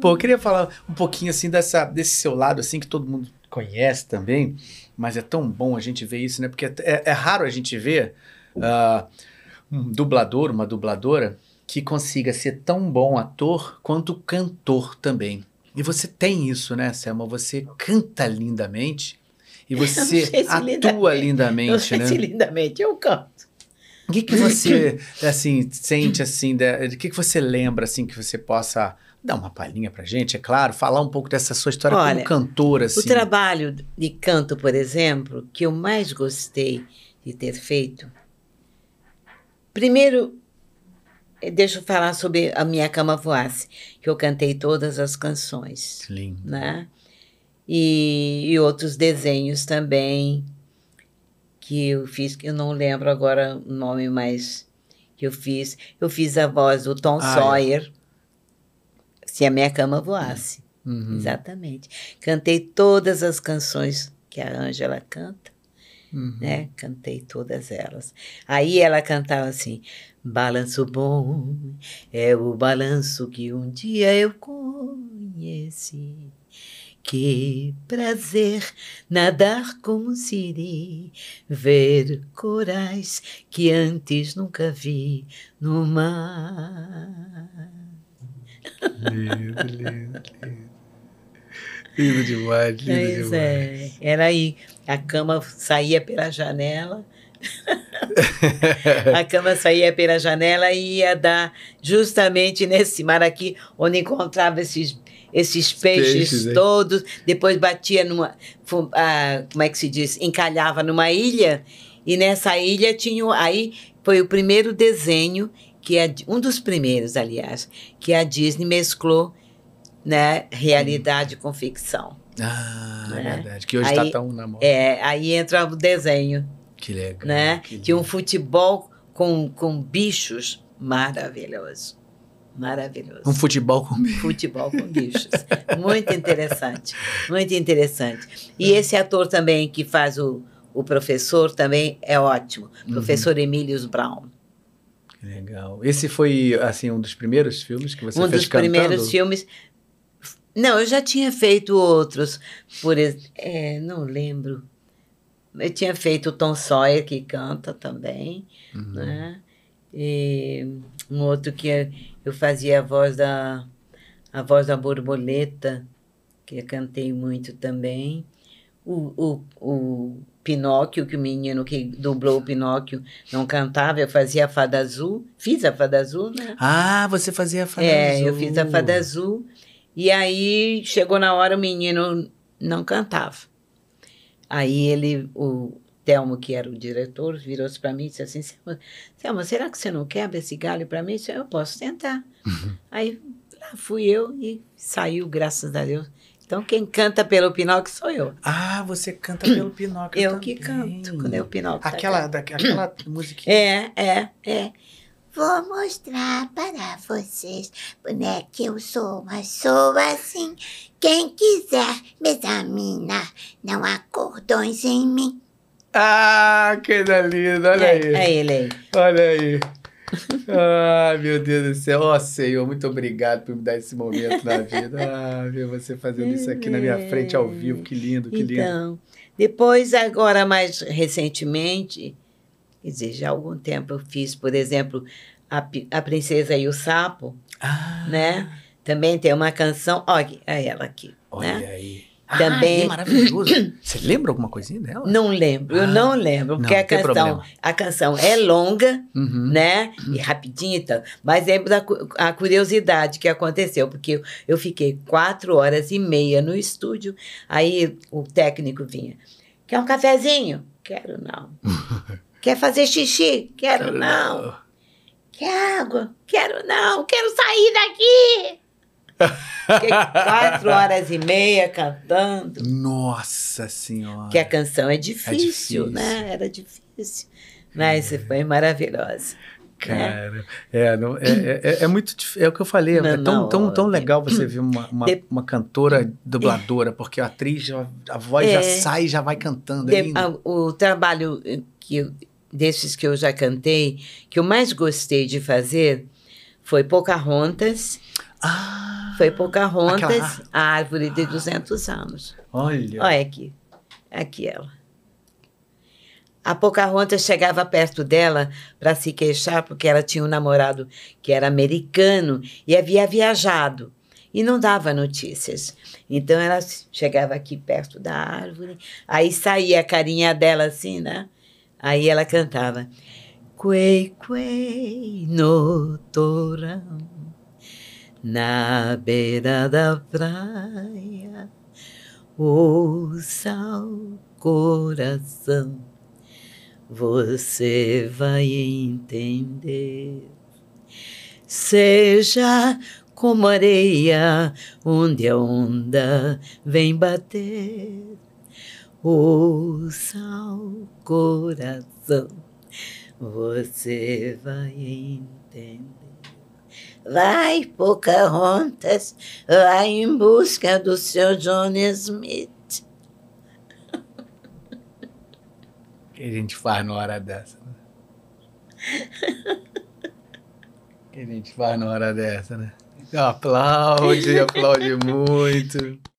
Pô, eu queria falar um pouquinho assim dessa, desse seu lado, assim, que todo mundo conhece também, mas é tão bom a gente ver isso, né? Porque é, é, é raro a gente ver uh, um dublador, uma dubladora, que consiga ser tão bom ator quanto cantor também. E você tem isso, né, Selma? Você canta lindamente e você se atua lindamente, lindamente né? Se lindamente, eu canto. O que, que você, assim, sente, assim, de, de que, que você lembra, assim, que você possa dar uma palhinha para gente, é claro, falar um pouco dessa sua história Olha, como cantora, assim. O trabalho de canto, por exemplo, que eu mais gostei de ter feito, primeiro, eh, deixa eu falar sobre A Minha Cama Voasse, que eu cantei todas as canções. Lindo. Né? E, e outros desenhos também que eu fiz, que eu não lembro agora o nome, mas que eu fiz. Eu fiz a voz do Tom ah, é. Sawyer, é. Se a Minha Cama Voasse. Uhum. uhum. Exatamente. Cantei todas as canções que a Ângela canta. Uhum. Né? Cantei todas elas. Aí ela cantava assim: Balanço bom é o balanço que um dia eu conheci que prazer nadar como um siri, ver corais que antes nunca vi no mar. Lindo, lindo, lindo. Lindo demais, lindo pois é, demais. É. Era aí, a cama saía pela janela. a cama saía pela janela e ia dar justamente nesse mar aqui, onde encontrava esses esses peixes, peixes todos. Depois batia numa. Ah, como é que se diz? Encalhava numa ilha. E nessa ilha tinha. Aí foi o primeiro desenho, que é um dos primeiros, aliás, que a Disney mesclou né, realidade hum. com ficção. Ah, é né? É verdade. Que hoje está tão na moda. É, aí entra o desenho. Que legal. Né? Que legal. Tinha um futebol com, com bichos maravilhoso. Maravilhoso. Um futebol com bichos. Futebol com bichos. muito interessante. Muito interessante. E é. esse ator também que faz o, o professor também é ótimo. Uhum. Professor Emílios Brown. Legal. Esse foi, assim, um dos primeiros filmes que você um fez Um dos primeiros filmes. Não, eu já tinha feito outros. Por é, não lembro. Eu tinha feito o Tom Sawyer, que canta também, uhum. né? E um outro que é, eu fazia a voz da, a voz da borboleta, que eu cantei muito também. O, o, o Pinóquio, que o menino que dublou o Pinóquio não cantava, eu fazia a Fada Azul. Fiz a Fada Azul, né? Ah, você fazia a Fada é, Azul. É, eu fiz a Fada Azul. E aí chegou na hora, o menino não cantava. Aí ele, o, Telmo, que era o diretor, virou-se para mim e disse assim: Selma, será que você não quebra esse galho para mim? Eu, disse, eu posso tentar. Uhum. Aí lá fui eu e saiu, graças a Deus. Então quem canta pelo Pinóquio sou eu. Ah, você canta pelo Pinóquio Eu também. que canto, quando é o Pinóquio. Aquela, tá aquela musiquinha. É, é, é. Vou mostrar para vocês, boneca, eu sou, mas sou assim. Quem quiser me examinar, não há cordões em mim. Ah, que lindo, olha é, aí. É ele aí. Olha aí. Ai, ah, meu Deus do céu. Ó, oh, Senhor, muito obrigado por me dar esse momento na vida. Ah, ver você fazendo isso aqui na minha frente ao vivo. Que lindo, que lindo. Então, depois, agora mais recentemente, quer dizer, já há algum tempo eu fiz, por exemplo, A, a Princesa e o Sapo, ah. né? Também tem uma canção, olha é ela aqui. Né? Olha né? aí também. Ah, é maravilhoso. Você lembra alguma coisinha dela? Não lembro, ah, eu não ah, lembro, porque não, a canção, a canção é longa, uhum, né? Uhum. E rapidinha e tal. Mas lembro da a curiosidade que aconteceu, porque eu fiquei quatro horas e meia no estúdio, aí o técnico vinha. Quer um cafezinho? Quero não. Quer fazer xixi? Quero, Quero não. não. Quer água? Quero não. Quero sair daqui. Fiquei quatro horas e meia cantando. Nossa Senhora! Que a canção é difícil, é difícil. né? Era difícil. Mas é. foi maravilhosa. Né? Cara, é, não, é, é, é, muito é o que eu falei, é não, é tão, não, tão, tão legal você ver uma, uma, de, uma cantora é. dubladora, porque a atriz, a voz já é. sai e já vai cantando. De, a, o trabalho que, desses que eu já cantei, que eu mais gostei de fazer foi Pocahontas. Ah! Foi Pocahontas, Aquela... a árvore de 200 anos. Olha. Olha aqui. Aqui ela. A Pocahontas chegava perto dela para se queixar porque ela tinha um namorado que era americano e havia viajado e não dava notícias. Então ela chegava aqui perto da árvore, aí saía a carinha dela assim, né? Aí ela cantava: Quei, quei, no torão na beira da praia, ouça o coração, você vai entender. Seja como areia onde a onda vem bater, ouça o coração, você vai entender. Vai, Pocahontas, vai em busca do seu Johnny Smith. O que a gente faz na hora dessa? Né? O que a gente faz na hora dessa, né? Aplaude, aplaude muito.